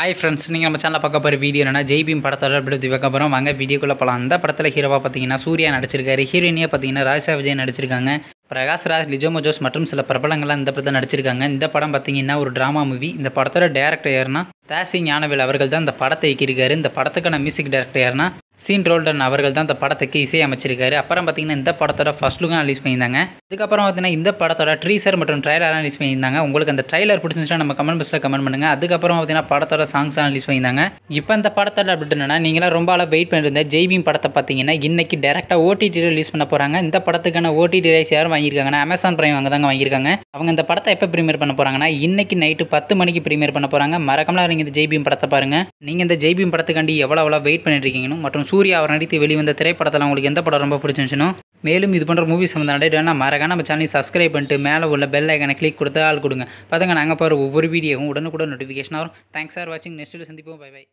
hi friends நீங்கள் நம்ம சேனலில் பார்க்க போகிற வீடியோ என்னன்னா ஜெய்பீம் படத்தோட அப்படி பார்க்க போகிறோம் வாங்க வீடியோக்குள்ளே போகலாம் அந்த படத்தில் ஹீரோவாக பார்த்தீங்கன்னா சூர்யா நடிச்சிருக்காரு ஹீரோயினியாக பார்த்தீங்கன்னா ராஜா விஜய் நடிச்சிருக்காங்க பிரகாஷ் ராஜ் லிஜோமோ ஜோஸ் மற்றும் சில பிரபலங்கள்லாம் இந்த படத்தில் நடிச்சிருக்காங்க இந்த படம் பார்த்தீங்கன்னா ஒரு ட்ராமா மூவி இந்த படத்தோட டேரக்டர் யாருன்னா தாசி ஞானவேல் அவர்கள் தான் இந்த படத்தை இயக்கியிருக்காரு இந்த படத்துக்கான மியூசிக் டேரக்டர் யாருன்னா சீன் ரோல்டன் அவர்கள் தான் இந்த படத்துக்கு இசை அமைச்சிருக்காரு அப்புறம் பார்த்தீங்கன்னா இந்த படத்தோட ஃபஸ்ட் லுக்கும் ரிலீஸ் பண்ணியிருந்தாங்க அதுக்கப்புறம் பார்த்தீங்கன்னா இந்த படத்தோட ட்ரீசர் மற்றும் ட்ரைலர் ரிலீஸ் பண்ணியிருந்தாங்க உங்களுக்கு அந்த ட்ரைலர் பிடிச்சிருந்துச்சுன்னா நம்ம கமெண்ட் பாக்ஸில் கமெண்ட் பண்ணுங்கள் அதுக்கப்புறம் பார்த்தீங்கன்னா படத்தோட சாங்ஸ் ரிலீஸ் பண்ணியிருந்தாங்க இப்போ இந்த படத்தோட அப்படி என்னன்னா நீங்களாம் ரொம்ப ஆளாக வெயிட் பண்ணியிருந்த ஜெய்பிங் படத்தை பார்த்தீங்கன்னா இன்றைக்கி டேரெக்டாக ஓடிடி ரிலீஸ் பண்ண போகிறாங்க இந்த படத்துக்கான ஓடிடி ரைஸ் யாரும் வாங்கியிருக்காங்கன்னா அமேசான் பிரைம் அங்கே தாங்க வாங்கியிருக்காங்க அவங்க இந்த படத்தை எப்போ ப்ரீமியர் பண்ண போகிறாங்கன்னா இன்றைக்கி நைட்டு பத்து மணிக்கு ப்ரீமியர் பண்ண போகிறாங்க மறக்காமலாம் நீங்கள் இந்த ஜெய்பிம் படத்தை பாருங்கள் நீங்கள் இந்த ஜெய்பிம் படத்துக்காண்டி எவ்வளோ எவ்வளோ வெயிட் பண்ணிட்டு இருக்கீங்கன்னு மற்றும் சூர்யா அவர் நடித்து வெளிவந்த திரைப்படத்தில் உங்களுக்கு எந்த படம் ரொம்ப பிடிச்சிருந்துச்சினோ மேலும் இது பண்ணுற மூவி சம்மந்த நடிகர்னா மறக்காம நம்ம சேனலை சப்ஸ்கிரைப் பண்ணிட்டு மேலே உள்ள பெல் ஐக்கனை கிளிக் கொடுத்து ஆள் கொடுங்க பார்த்துங்க நாங்கள் போகிற ஒவ்வொரு வீடியோவும் உடனுக்குடன் நோட்டிஃபிகேஷன் வரும் தேங்க்ஸ் ஃபார் வாட்சிங் நெக்ஸ்ட்டில் சந்திப்போம் பை பை